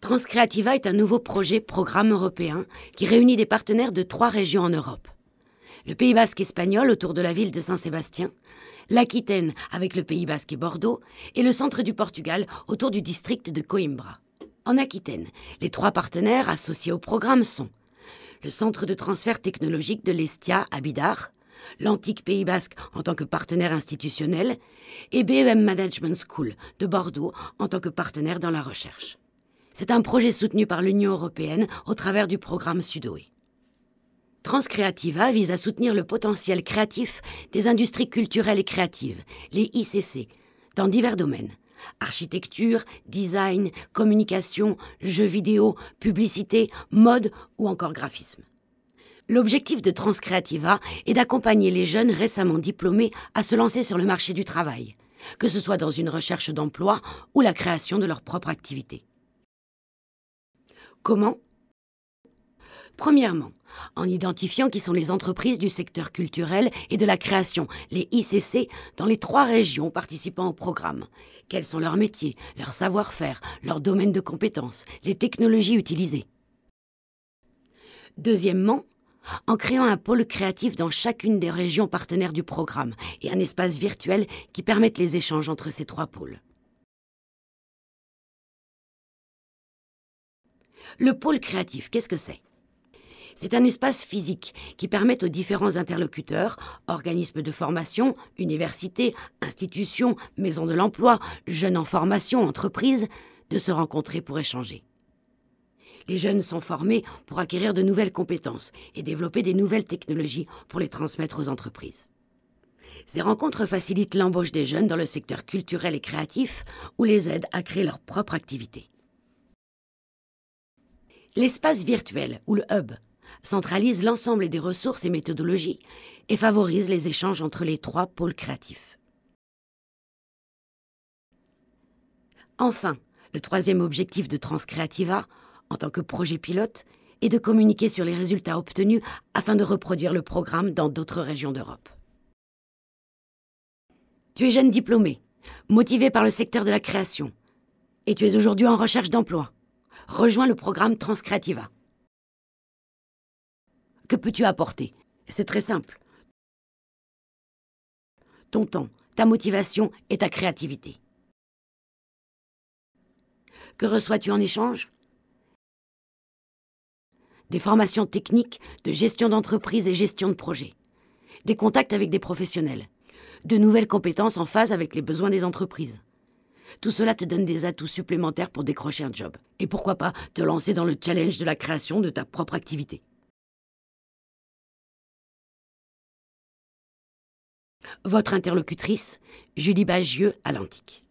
Transcreativa est un nouveau projet programme européen qui réunit des partenaires de trois régions en Europe. Le Pays basque espagnol autour de la ville de Saint-Sébastien, l'Aquitaine avec le Pays basque et Bordeaux, et le centre du Portugal autour du district de Coimbra. En Aquitaine, les trois partenaires associés au programme sont le centre de transfert technologique de l'Estia à Bidar, l'antique Pays basque en tant que partenaire institutionnel, et BEM Management School de Bordeaux en tant que partenaire dans la recherche. C'est un projet soutenu par l'Union européenne au travers du programme Sudoé. Transcreativa vise à soutenir le potentiel créatif des industries culturelles et créatives, les ICC, dans divers domaines. Architecture, design, communication, jeux vidéo, publicité, mode ou encore graphisme. L'objectif de Transcreativa est d'accompagner les jeunes récemment diplômés à se lancer sur le marché du travail, que ce soit dans une recherche d'emploi ou la création de leur propre activité. Comment Premièrement, en identifiant qui sont les entreprises du secteur culturel et de la création, les ICC, dans les trois régions participant au programme. Quels sont leurs métiers, leurs savoir-faire, leurs domaines de compétences, les technologies utilisées. Deuxièmement, en créant un pôle créatif dans chacune des régions partenaires du programme et un espace virtuel qui permette les échanges entre ces trois pôles. Le pôle créatif, qu'est-ce que c'est c'est un espace physique qui permet aux différents interlocuteurs, organismes de formation, universités, institutions, maisons de l'emploi, jeunes en formation, entreprises, de se rencontrer pour échanger. Les jeunes sont formés pour acquérir de nouvelles compétences et développer des nouvelles technologies pour les transmettre aux entreprises. Ces rencontres facilitent l'embauche des jeunes dans le secteur culturel et créatif ou les aident à créer leur propre activité. L'espace virtuel, ou le hub, centralise l'ensemble des ressources et méthodologies et favorise les échanges entre les trois pôles créatifs. Enfin, le troisième objectif de Transcreativa, en tant que projet pilote, est de communiquer sur les résultats obtenus afin de reproduire le programme dans d'autres régions d'Europe. Tu es jeune diplômé, motivé par le secteur de la création, et tu es aujourd'hui en recherche d'emploi rejoins le programme Transcreativa. Que peux-tu apporter C'est très simple. Ton temps, ta motivation et ta créativité. Que reçois-tu en échange Des formations techniques de gestion d'entreprise et gestion de projet. Des contacts avec des professionnels. De nouvelles compétences en phase avec les besoins des entreprises. Tout cela te donne des atouts supplémentaires pour décrocher un job. Et pourquoi pas te lancer dans le challenge de la création de ta propre activité. Votre interlocutrice, Julie Bagieux à l'Antique.